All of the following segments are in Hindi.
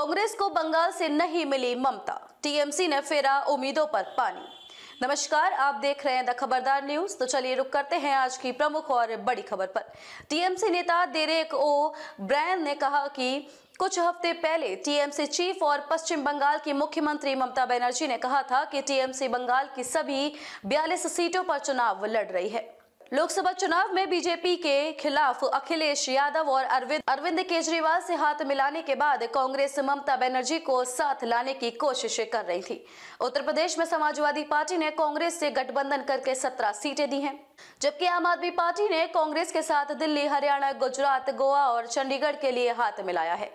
कांग्रेस को बंगाल से नहीं मिली ममता टीएमसी ने फेरा उम्मीदों पर पानी नमस्कार आप देख रहे हैं द खबरदार न्यूज तो चलिए रुक करते हैं आज की प्रमुख और बड़ी खबर पर टीएमसी नेता डेरेक ओ ब्रायन ने कहा कि कुछ हफ्ते पहले टीएमसी चीफ और पश्चिम बंगाल की मुख्यमंत्री ममता बनर्जी ने कहा था कि टीएमसी बंगाल की सभी 42 सीटों पर चुनाव लड़ रही है लोकसभा चुनाव में बीजेपी के खिलाफ अखिलेश यादव और अरविंद अरविंद केजरीवाल से हाथ मिलाने के बाद कांग्रेस ममता बनर्जी को साथ लाने की कोशिश कर रही थी उत्तर प्रदेश में समाजवादी पार्टी ने कांग्रेस से गठबंधन करके सत्रह सीटें दी हैं जबकि आम आदमी पार्टी ने कांग्रेस के साथ दिल्ली हरियाणा गुजरात गोवा और चंडीगढ़ के लिए हाथ मिलाया है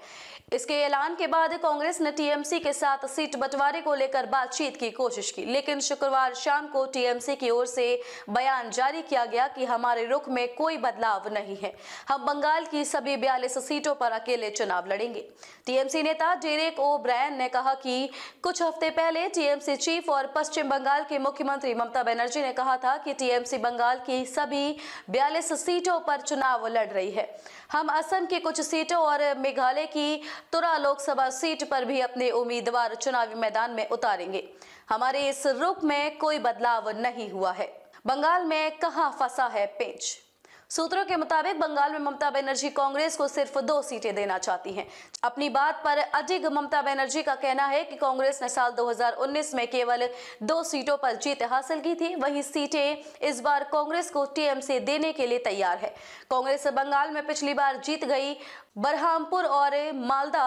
इसके ऐलान के बाद कांग्रेस ने टीएमसी के साथ सीट बंटवारे को लेकर बातचीत की कोशिश की लेकिन शुक्रवार शाम को टीएमसी की ओर से बयान जारी किया गया किया कि हमारे रुख में कोई बदलाव नहीं है हम बंगाल की सभी बयालीस सीटों पर अकेले चुनाव लड़ेंगे टीएमसी नेता डेरेक ओ ब्रायन ने कहा कि कुछ हफ्ते पहले टीएमसी चीफ और पश्चिम बंगाल के मुख्यमंत्री ममता बनर्जी ने कहा था कि टीएमसी बंगाल की सभी बयालीस सीटों पर चुनाव लड़ रही है हम असम की कुछ सीटों और मेघालय की तुरा लोकसभा सीट पर भी अपने उम्मीदवार चुनावी मैदान में उतारेंगे हमारे इस रुख में कोई बदलाव नहीं हुआ है बंगाल में कहा फंसा है पेंच सूत्रों के मुताबिक बंगाल में ममता बनर्जी कांग्रेस को सिर्फ दो सीटें देना चाहती हैं। अपनी बात पर अधिक ममता बनर्जी का कहना है कि कांग्रेस ने साल 2019 में केवल दो सीटों पर जीत हासिल की थी वही सीटें इस बार कांग्रेस को टीएमसी देने के लिए तैयार है कांग्रेस बंगाल में पिछली बार जीत गई बरहामपुर और मालदा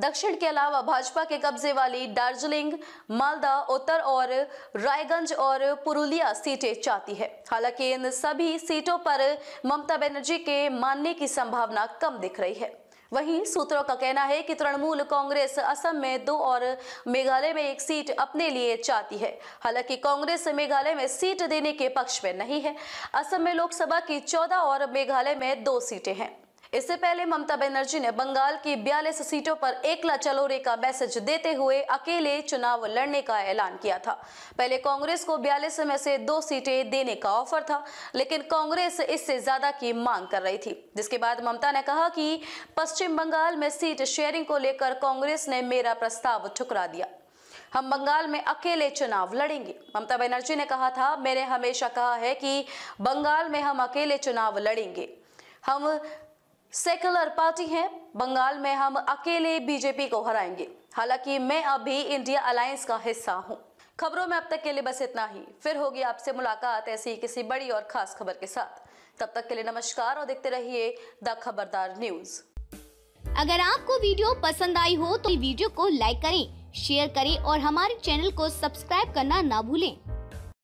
दक्षिण के अलावा भाजपा के कब्जे वाली दार्जिलिंग मालदा उत्तर और रायगंज और पुरुलिया सीटें चाहती है हालांकि इन सभी सीटों पर ममता बनर्जी के मानने की संभावना कम दिख रही है वहीं सूत्रों का कहना है कि तृणमूल कांग्रेस असम में दो और मेघालय में एक सीट अपने लिए चाहती है हालांकि कांग्रेस मेघालय में सीट देने के पक्ष में नहीं है असम में लोकसभा की चौदह और मेघालय में दो सीटें हैं इससे पहले ममता बनर्जी ने बंगाल की बयालीस सीटों पर एकला चलो रे का मैसेज देते हुए अकेले चुनाव लड़ने का ऐलान किया था पहले कांग्रेस को बयालीस में से दो सीटें देने का ऑफर था लेकिन कांग्रेस इससे ज्यादा की मांग कर रही थी जिसके बाद ममता ने कहा कि पश्चिम बंगाल में सीट शेयरिंग को लेकर कांग्रेस ने मेरा प्रस्ताव ठुकरा दिया हम बंगाल में अकेले चुनाव लड़ेंगे ममता बनर्जी ने कहा था मैंने हमेशा कहा है कि बंगाल में हम अकेले चुनाव लड़ेंगे हम सेकुलर पार्टी है बंगाल में हम अकेले बीजेपी को हराएंगे हालांकि मैं अभी इंडिया अलायंस का हिस्सा हूँ खबरों में अब तक के लिए बस इतना ही फिर होगी आपसे मुलाकात ऐसी किसी बड़ी और खास खबर के साथ तब तक के लिए नमस्कार और देखते रहिए द खबरदार न्यूज अगर आपको वीडियो पसंद आई हो तो वीडियो को लाइक करें शेयर करें और हमारे चैनल को सब्सक्राइब करना ना भूलें